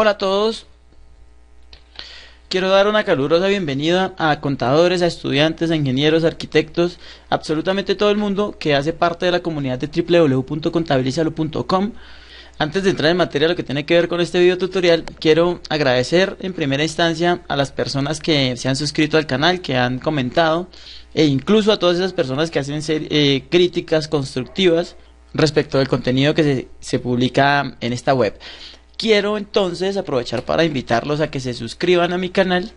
Hola a todos. Quiero dar una calurosa bienvenida a contadores, a estudiantes, a ingenieros, arquitectos, absolutamente todo el mundo que hace parte de la comunidad de www.contabilizalo.com. Antes de entrar en materia lo que tiene que ver con este video tutorial, quiero agradecer en primera instancia a las personas que se han suscrito al canal, que han comentado, e incluso a todas esas personas que hacen eh, críticas constructivas respecto del contenido que se publica en esta web. Quiero entonces aprovechar para invitarlos a que se suscriban a mi canal.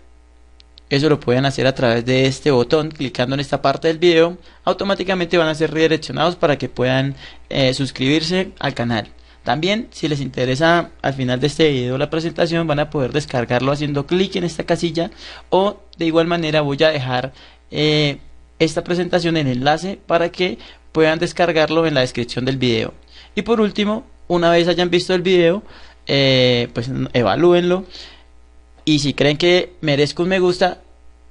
Eso lo pueden hacer a través de este botón, clicando en esta parte del video. Automáticamente van a ser redireccionados para que puedan eh, suscribirse al canal. También, si les interesa al final de este video la presentación, van a poder descargarlo haciendo clic en esta casilla. O de igual manera voy a dejar eh, esta presentación en enlace para que puedan descargarlo en la descripción del video. Y por último, una vez hayan visto el video, eh, pues evalúenlo. Y si creen que merezco un me gusta,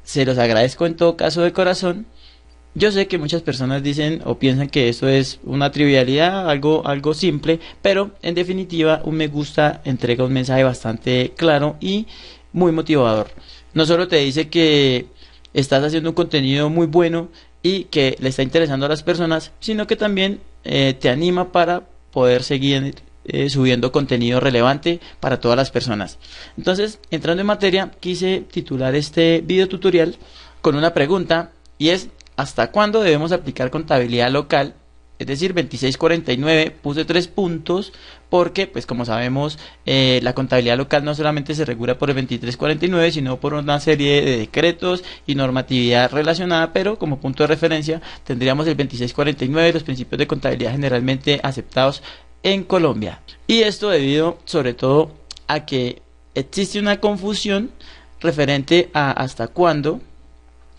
se los agradezco en todo caso de corazón. Yo sé que muchas personas dicen o piensan que esto es una trivialidad, algo, algo simple, pero en definitiva un me gusta entrega un mensaje bastante claro y muy motivador. No solo te dice que estás haciendo un contenido muy bueno y que le está interesando a las personas, sino que también eh, te anima para poder seguir eh, subiendo contenido relevante para todas las personas. Entonces, entrando en materia, quise titular este video tutorial con una pregunta y es ¿hasta cuándo debemos aplicar contabilidad local? Es decir, 2649 puse tres puntos porque, pues como sabemos, eh, la contabilidad local no solamente se regula por el 2349, sino por una serie de decretos y normatividad relacionada, pero como punto de referencia tendríamos el 2649, los principios de contabilidad generalmente aceptados en Colombia. Y esto debido sobre todo a que existe una confusión referente a hasta cuándo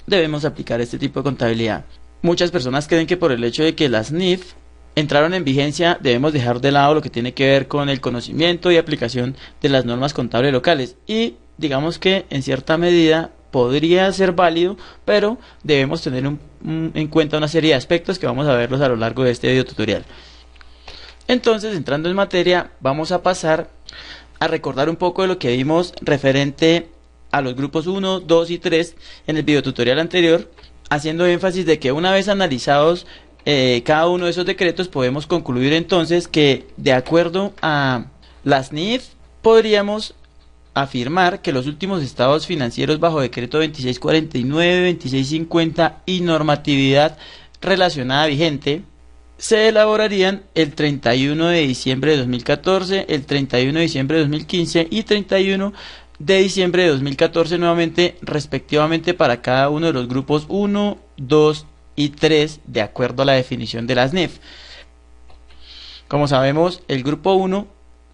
debemos aplicar este tipo de contabilidad. Muchas personas creen que por el hecho de que las NIF entraron en vigencia debemos dejar de lado lo que tiene que ver con el conocimiento y aplicación de las normas contables locales y digamos que en cierta medida podría ser válido, pero debemos tener en cuenta una serie de aspectos que vamos a verlos a lo largo de este video tutorial. Entonces, entrando en materia, vamos a pasar a recordar un poco de lo que vimos referente a los grupos 1, 2 y 3 en el videotutorial anterior, haciendo énfasis de que una vez analizados eh, cada uno de esos decretos, podemos concluir entonces que de acuerdo a las NIF, podríamos afirmar que los últimos estados financieros bajo decreto 2649, 2650 y normatividad relacionada vigente se elaborarían el 31 de diciembre de 2014, el 31 de diciembre de 2015 y 31 de diciembre de 2014 nuevamente respectivamente para cada uno de los grupos 1, 2 y 3 de acuerdo a la definición de las NEF. Como sabemos, el grupo 1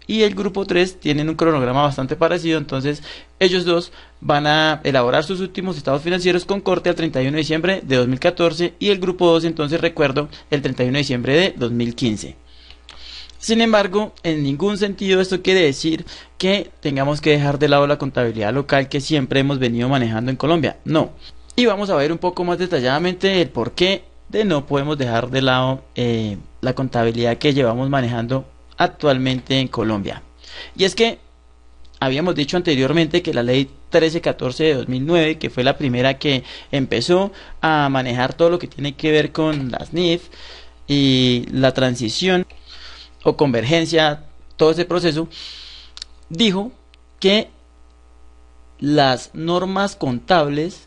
y el grupo 3 tienen un cronograma bastante parecido, entonces ellos dos van a elaborar sus últimos estados financieros con corte al 31 de diciembre de 2014 y el grupo 2 entonces recuerdo el 31 de diciembre de 2015. Sin embargo, en ningún sentido esto quiere decir que tengamos que dejar de lado la contabilidad local que siempre hemos venido manejando en Colombia. No. Y vamos a ver un poco más detalladamente el por qué de no podemos dejar de lado eh, la contabilidad que llevamos manejando actualmente en Colombia. Y es que habíamos dicho anteriormente que la ley 1314 de 2009, que fue la primera que empezó a manejar todo lo que tiene que ver con las NIF y la transición o convergencia, todo ese proceso, dijo que las normas contables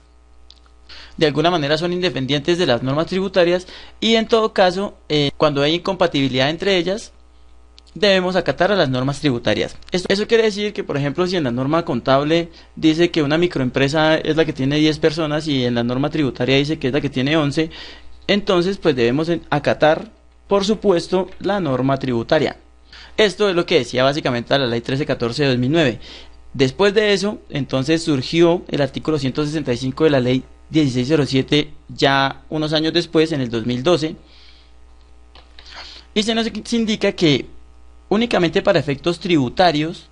de alguna manera son independientes de las normas tributarias y en todo caso, eh, cuando hay incompatibilidad entre ellas, debemos acatar a las normas tributarias. eso quiere decir que, por ejemplo, si en la norma contable dice que una microempresa es la que tiene 10 personas y en la norma tributaria dice que es la que tiene 11, entonces pues debemos acatar, por supuesto, la norma tributaria. Esto es lo que decía básicamente la ley 1314 de 2009. Después de eso, entonces surgió el artículo 165 de la ley 1607 ya unos años después, en el 2012, y se nos indica que Únicamente para efectos tributarios,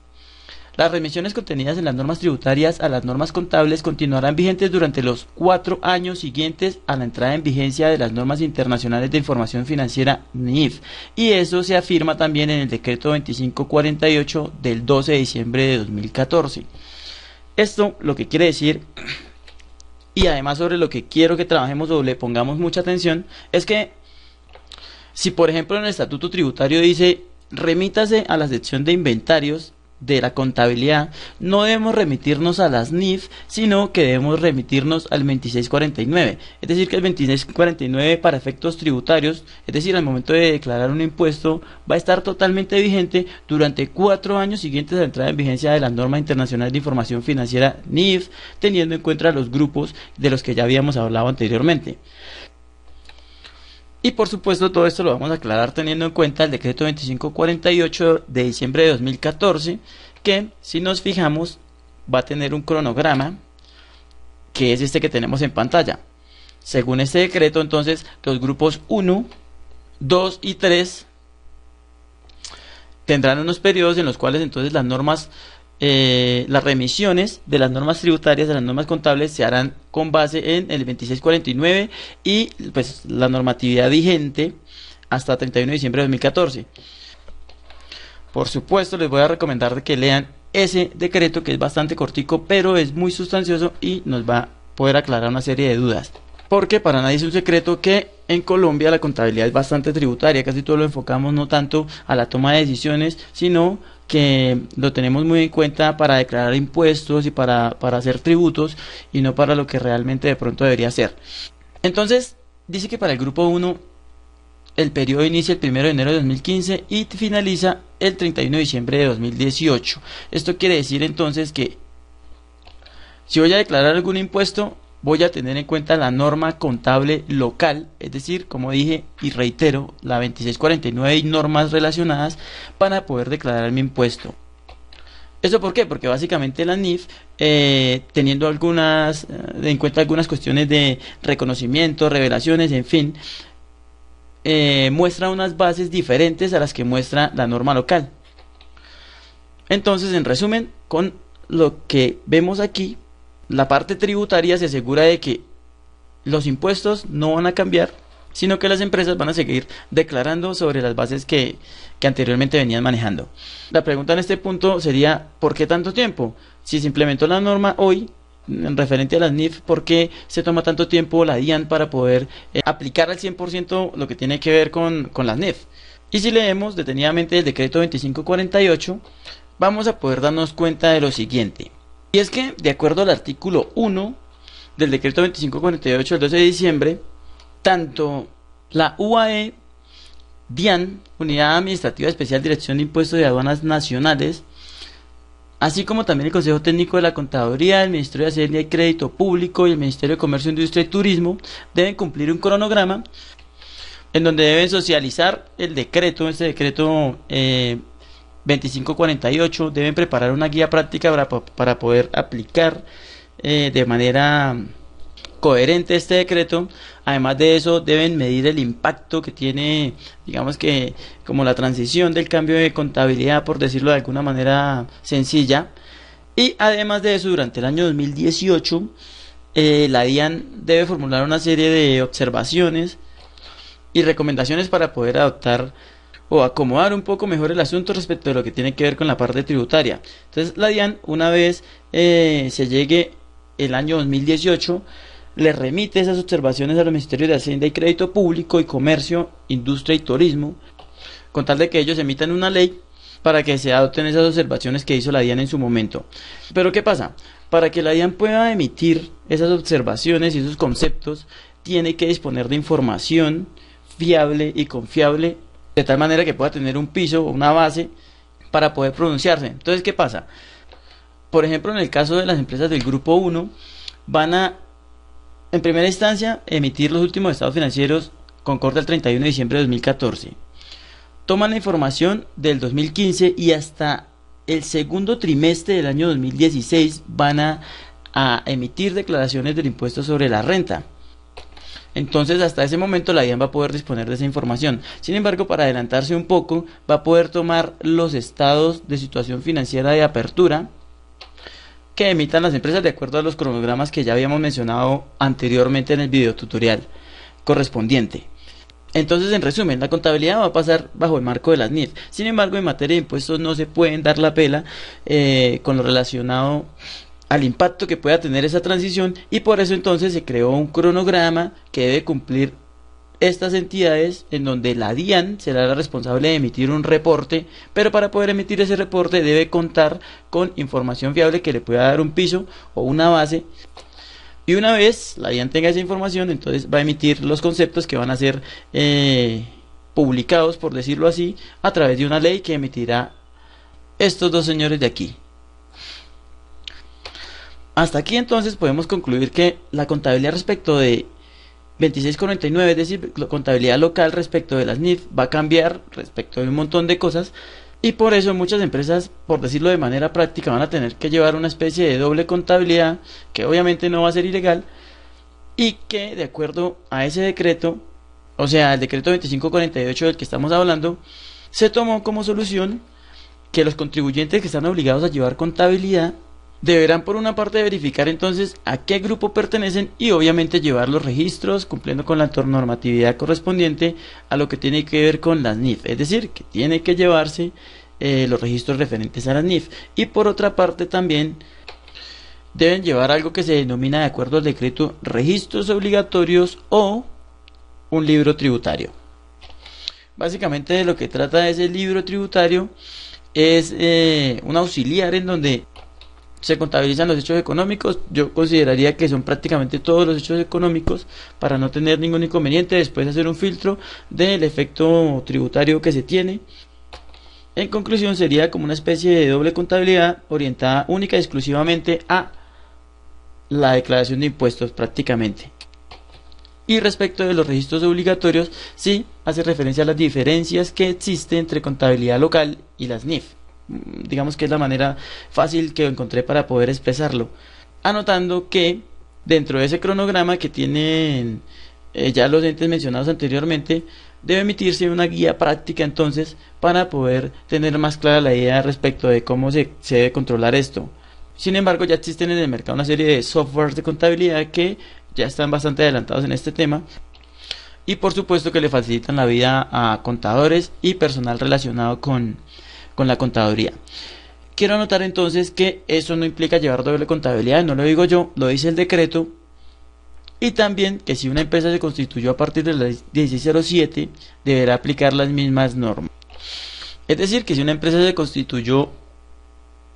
las remisiones contenidas en las normas tributarias a las normas contables continuarán vigentes durante los cuatro años siguientes a la entrada en vigencia de las normas internacionales de información financiera NIF, y eso se afirma también en el decreto 2548 del 12 de diciembre de 2014. Esto lo que quiere decir, y además sobre lo que quiero que trabajemos o le pongamos mucha atención, es que si por ejemplo en el estatuto tributario dice remítase a la sección de inventarios de la contabilidad, no debemos remitirnos a las NIF, sino que debemos remitirnos al 2649. Es decir, que el 2649 para efectos tributarios, es decir, al momento de declarar un impuesto, va a estar totalmente vigente durante cuatro años siguientes a la entrada en vigencia de la norma internacional de información financiera NIF, teniendo en cuenta los grupos de los que ya habíamos hablado anteriormente. Y por supuesto todo esto lo vamos a aclarar teniendo en cuenta el decreto 2548 de diciembre de 2014 que si nos fijamos va a tener un cronograma que es este que tenemos en pantalla. Según este decreto entonces los grupos 1, 2 y 3 tendrán unos periodos en los cuales entonces las normas eh, las remisiones de las normas tributarias, de las normas contables, se harán con base en el 2649 y pues la normatividad vigente hasta 31 de diciembre de 2014. Por supuesto, les voy a recomendar que lean ese decreto que es bastante cortico, pero es muy sustancioso y nos va a poder aclarar una serie de dudas. Porque para nadie es un secreto que en Colombia la contabilidad es bastante tributaria, casi todo lo enfocamos no tanto a la toma de decisiones, sino que lo tenemos muy en cuenta para declarar impuestos y para, hacer tributos y no para lo que realmente de pronto debería ser. Entonces, dice que para el grupo 1 el periodo inicia el 1 de enero de 2015 y finaliza el 31 de diciembre de 2018. Esto quiere decir entonces que si voy a declarar algún impuesto, voy a tener en cuenta la norma contable local, es decir, como dije y reitero, la 2649 y normas relacionadas para poder declarar mi impuesto. ¿Eso por qué? Porque básicamente la NIF, eh, teniendo algunas, eh, en cuenta algunas cuestiones de reconocimiento, revelaciones, en fin, eh, muestra unas bases diferentes a las que muestra la norma local. Entonces, en resumen, con lo que vemos aquí, la parte tributaria se asegura de que los impuestos no van a cambiar, sino que las empresas van a seguir declarando sobre las bases que, anteriormente venían manejando. La pregunta en este punto sería, ¿por qué tanto tiempo? Si se implementó la norma hoy, en referente a las NIF, ¿por qué se toma tanto tiempo la DIAN para poder eh, aplicar al 100% lo que tiene que ver con, con las NIF? Y si leemos detenidamente el decreto 2548, vamos a poder darnos cuenta de lo siguiente. Y es que, de acuerdo al artículo 1 del decreto 2548 del 12 de diciembre, tanto la UAE, DIAN, Unidad Administrativa Especial Dirección de Impuestos de Aduanas Nacionales, así como también el Consejo Técnico de la Contaduría, el Ministerio de Hacienda y Crédito Público y el Ministerio de Comercio, Industria y Turismo, deben cumplir un cronograma en donde deben socializar el decreto, este decreto eh, 2548 deben preparar una guía práctica para, poder aplicar eh, de manera coherente este decreto. Además de eso, deben medir el impacto que tiene, digamos que, como la transición del cambio de contabilidad, por decirlo de alguna manera sencilla. Y además de eso, durante el año 2018, eh, la DIAN debe formular una serie de observaciones y recomendaciones para poder adoptar o acomodar un poco mejor el asunto respecto de lo que tiene que ver con la parte tributaria. Entonces la DIAN, una vez eh, se llegue el año 2018, le remite esas observaciones a los Ministerios de Hacienda y Crédito Público y Comercio, Industria y Turismo, con tal de que ellos emitan una ley para que se adopten esas observaciones que hizo la DIAN en su momento. Pero ¿qué pasa? Para que la DIAN pueda emitir esas observaciones y esos conceptos, tiene que disponer de información fiable y confiable de tal manera que pueda tener un piso o una base para poder pronunciarse. Entonces, ¿qué pasa? Por ejemplo, en el caso de las empresas del grupo 1, van a, en primera instancia, emitir los últimos estados financieros con corte al 31 de diciembre de 2014. Toman la información del 2015 y hasta el segundo trimestre del año 2016 van a, a emitir declaraciones del impuesto sobre la renta. Entonces hasta ese momento la DIAN va a poder disponer de esa información. Sin embargo, para adelantarse un poco, va a poder tomar los estados de situación financiera de apertura que emitan las empresas de acuerdo a los cronogramas que ya habíamos mencionado anteriormente en el video tutorial correspondiente. Entonces, en resumen, la contabilidad va a pasar bajo el marco de las NIF. Sin embargo, en materia de impuestos no se pueden dar la pela eh, con lo relacionado al impacto que pueda tener esa transición y por eso entonces se creó un cronograma que debe cumplir estas entidades en donde la DIAN será la responsable de emitir un reporte, pero para poder emitir ese reporte debe contar con información fiable que le pueda dar un piso o una base. Y una vez la DIAN tenga esa información, entonces va a emitir los conceptos que van a ser eh, publicados, por decirlo así, a través de una ley que emitirá estos dos señores de aquí, hasta aquí entonces podemos concluir que la contabilidad respecto de 2649, es decir, contabilidad local respecto de las NIF, va a cambiar respecto de un montón de cosas y por eso muchas empresas, por decirlo de manera práctica, van a tener que llevar una especie de doble contabilidad que obviamente no va a ser ilegal y que de acuerdo a ese decreto, o sea, el decreto 2548 del que estamos hablando, se tomó como solución que los contribuyentes que están obligados a llevar contabilidad Deberán por una parte verificar entonces a qué grupo pertenecen y obviamente llevar los registros cumpliendo con la normatividad correspondiente a lo que tiene que ver con las NIF, es decir, que tiene que llevarse eh, los registros referentes a las NIF. Y por otra parte también deben llevar algo que se denomina de acuerdo al decreto registros obligatorios o un libro tributario. Básicamente de lo que trata ese libro tributario es eh, un auxiliar en donde se contabilizan los hechos económicos, yo consideraría que son prácticamente todos los hechos económicos para no tener ningún inconveniente, después de hacer un filtro del efecto tributario que se tiene. En conclusión sería como una especie de doble contabilidad orientada única y exclusivamente a la declaración de impuestos prácticamente. Y respecto de los registros obligatorios, sí hace referencia a las diferencias que existen entre contabilidad local y las NIF digamos que es la manera fácil que encontré para poder expresarlo, anotando que dentro de ese cronograma que tienen eh, ya los entes mencionados anteriormente, debe emitirse una guía práctica entonces para poder tener más clara la idea respecto de cómo se, se debe controlar esto. Sin embargo, ya existen en el mercado una serie de softwares de contabilidad que ya están bastante adelantados en este tema y por supuesto que le facilitan la vida a contadores y personal relacionado con con la contaduría. Quiero anotar entonces que eso no implica llevar doble contabilidad, no lo digo yo, lo dice el decreto. Y también que si una empresa se constituyó a partir de la 1607, deberá aplicar las mismas normas. Es decir, que si una empresa se constituyó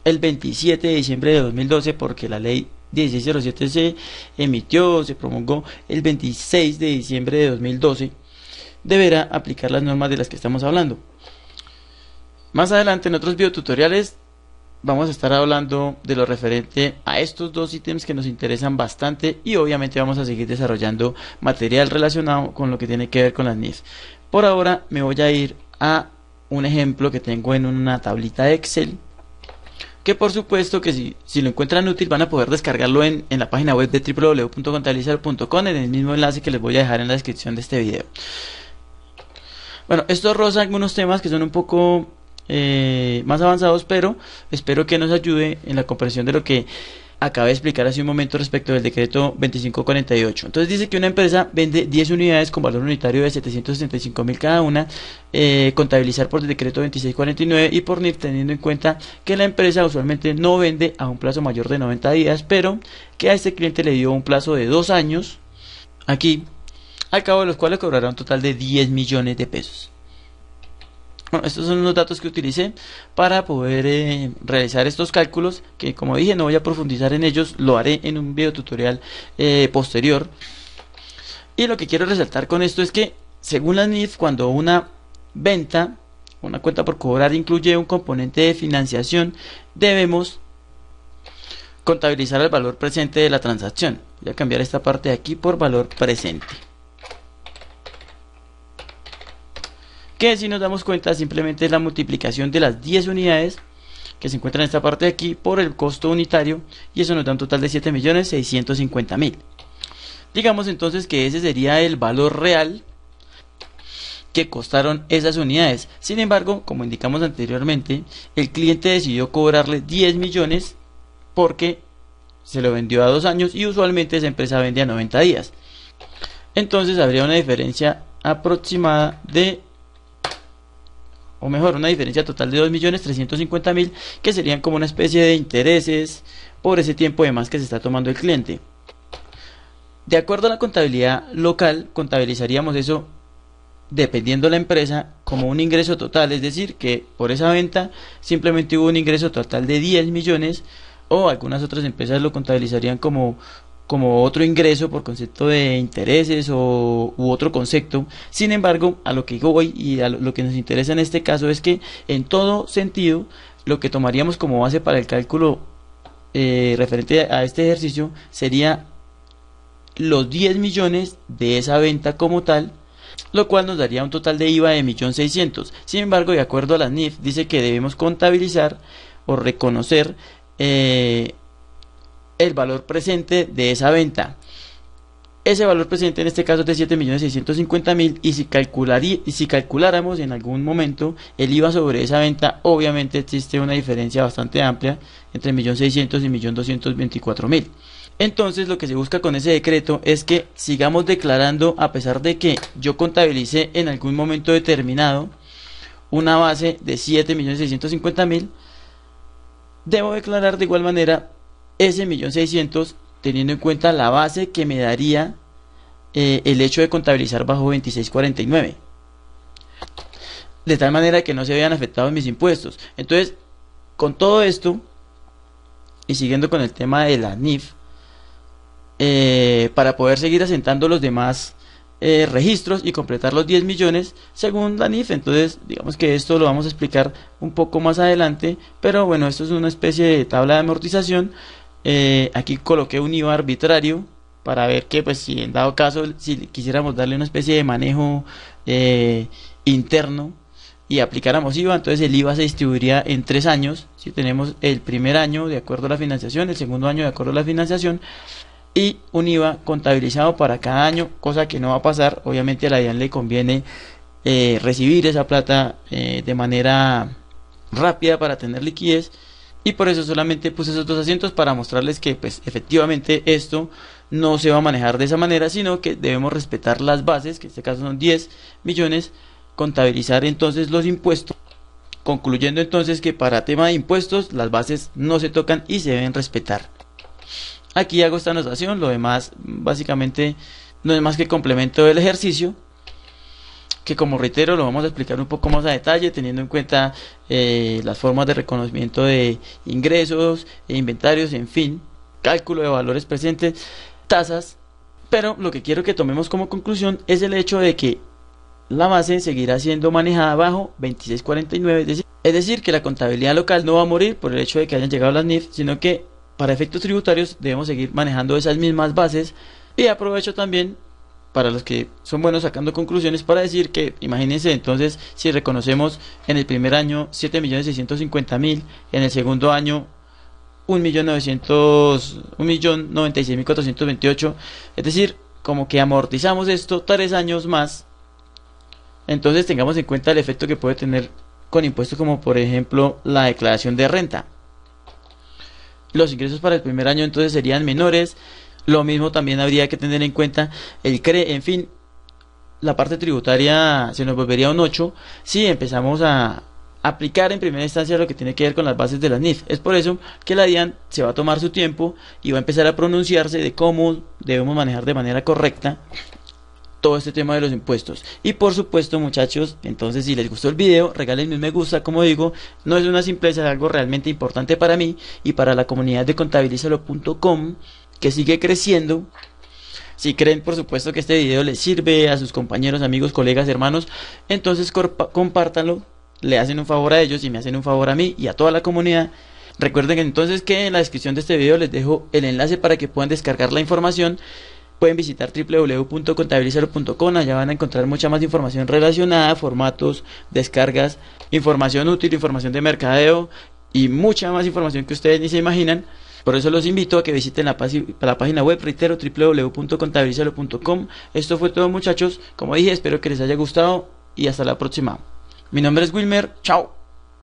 el 27 de diciembre de 2012 porque la ley 1607 se emitió, se promulgó el 26 de diciembre de 2012, deberá aplicar las normas de las que estamos hablando. Más adelante en otros videotutoriales vamos a estar hablando de lo referente a estos dos ítems que nos interesan bastante y obviamente vamos a seguir desarrollando material relacionado con lo que tiene que ver con las NIF. Por ahora me voy a ir a un ejemplo que tengo en una tablita de Excel que por supuesto que si, si, lo encuentran útil van a poder descargarlo en, la página web de www.contabilizar.com en el mismo enlace que les voy a dejar en la descripción de este video. Bueno, esto roza algunos temas que son un poco eh, más avanzados, pero espero que nos ayude en la comprensión de lo que acabé de explicar hace un momento respecto del decreto 2548. Entonces dice que una empresa vende 10 unidades con valor unitario de 765 mil cada una, eh, contabilizar por el decreto 2649 y por NIR teniendo en cuenta que la empresa usualmente no vende a un plazo mayor de 90 días, pero que a este cliente le dio un plazo de 2 años aquí, al cabo de los cuales cobrará un total de 10 millones de pesos. Bueno, estos son los datos que utilicé para poder eh, realizar estos cálculos que como dije no voy a profundizar en ellos, lo haré en un video tutorial eh, posterior. Y lo que quiero resaltar con esto es que según la NIF cuando una venta, una cuenta por cobrar incluye un componente de financiación, debemos contabilizar el valor presente de la transacción. Voy a cambiar esta parte de aquí por valor presente. que si nos damos cuenta simplemente es la multiplicación de las 10 unidades que se encuentran en esta parte de aquí por el costo unitario y eso nos da un total de 7.650.000. Digamos entonces que ese sería el valor real que costaron esas unidades. Sin embargo, como indicamos anteriormente, el cliente decidió cobrarle 10 millones porque se lo vendió a dos años y usualmente esa empresa vende a 90 días. Entonces habría una diferencia aproximada de o mejor, una diferencia total de 2.350.000 que serían como una especie de intereses por ese tiempo de más que se está tomando el cliente. De acuerdo a la contabilidad local, contabilizaríamos eso dependiendo de la empresa como un ingreso total, es decir, que por esa venta simplemente hubo un ingreso total de 10 millones o algunas otras empresas lo contabilizarían como como otro ingreso por concepto de intereses o, u otro concepto. Sin embargo, a lo que digo hoy y a lo que nos interesa en este caso es que en todo sentido lo que tomaríamos como base para el cálculo eh, referente a este ejercicio sería los 10 millones de esa venta como tal lo cual nos daría un total de IVA de 1.600.000. Sin embargo, de acuerdo a la NIF, dice que debemos contabilizar o reconocer eh, el valor presente de esa venta. Ese valor presente en este caso es de 7.650.000 y si, calcularía y si calculáramos en algún momento el IVA sobre esa venta, obviamente existe una diferencia bastante amplia entre 1.600.000 y 1.224.000. Entonces lo que se busca con ese decreto es que sigamos declarando a pesar de que yo contabilicé en algún momento determinado una base de 7.650.000, debo declarar de igual manera ese millón seiscientos teniendo en cuenta la base que me daría eh, el hecho de contabilizar bajo 2649 de tal manera que no se vean afectados mis impuestos entonces con todo esto y siguiendo con el tema de la NIF eh, para poder seguir asentando los demás eh, registros y completar los 10 millones según la NIF. Entonces, digamos que esto lo vamos a explicar un poco más adelante, pero bueno, esto es una especie de tabla de amortización eh, aquí coloqué un IVA arbitrario para ver que pues si en dado caso si quisiéramos darle una especie de manejo eh, interno y aplicáramos IVA, entonces el IVA se distribuiría en tres años, si tenemos el primer año de acuerdo a la financiación, el segundo año de acuerdo a la financiación y un IVA contabilizado para cada año, cosa que no va a pasar, obviamente a la DIAN le conviene eh, recibir esa plata de manera rápida para tener liquidez y por eso solamente puse esos dos asientos para mostrarles que pues efectivamente esto no se va a manejar de esa manera sino que debemos respetar las bases que en este caso son 10 millones contabilizar entonces los impuestos concluyendo entonces que para tema de impuestos las bases no se tocan y se deben respetar aquí hago esta anotación lo demás básicamente no es más que complemento del ejercicio que como reitero lo vamos a explicar un poco más a detalle teniendo en cuenta eh, las formas de reconocimiento de ingresos, e inventarios, en fin, cálculo de valores presentes, tasas, pero lo que quiero que tomemos como conclusión es el hecho de que la base seguirá siendo manejada bajo 2649, es es decir, que la contabilidad local no va a morir por el hecho de que hayan llegado las NIF, sino que para efectos tributarios debemos seguir manejando esas mismas bases y aprovecho también para los que son buenos sacando conclusiones, para decir que, imagínense entonces, si reconocemos en el primer año 7.650.000, en el segundo año 1.096.428, es decir, como que amortizamos esto tres años más, entonces tengamos en cuenta el efecto que puede tener con impuestos como por ejemplo la declaración de renta. Los ingresos para el primer año entonces serían menores lo mismo también habría que tener en cuenta el CRE, en fin, la parte tributaria se nos volvería un 8 si empezamos a aplicar en primera instancia lo que tiene que ver con las bases de las NIF. Es por eso que la DIAN se va a tomar su tiempo y va a empezar a pronunciarse de cómo debemos manejar de manera correcta todo este tema de los impuestos. Y por supuesto, muchachos, entonces si les gustó el video, regálenme un me gusta, como digo, no es una simpleza, es algo realmente importante para mí y para la comunidad de contabilizalo.com que sigue creciendo. Si creen, por supuesto, que este video les sirve a sus compañeros, amigos, colegas, hermanos, entonces compártanlo, le hacen un favor a ellos y me hacen un favor a mí y a toda la comunidad. Recuerden entonces que en la descripción de este video les dejo el enlace para que puedan descargar la información. Pueden visitar www.contabilizar.com allá van a encontrar mucha más información relacionada, formatos, descargas, información útil, información de mercadeo y mucha más información que ustedes ni se imaginan. Por eso los invito a que visiten la, página web, reitero, www.contabilizalo.com. Esto fue todo muchachos, como dije, espero que les haya gustado y hasta la próxima. Mi nombre es Wilmer, chao.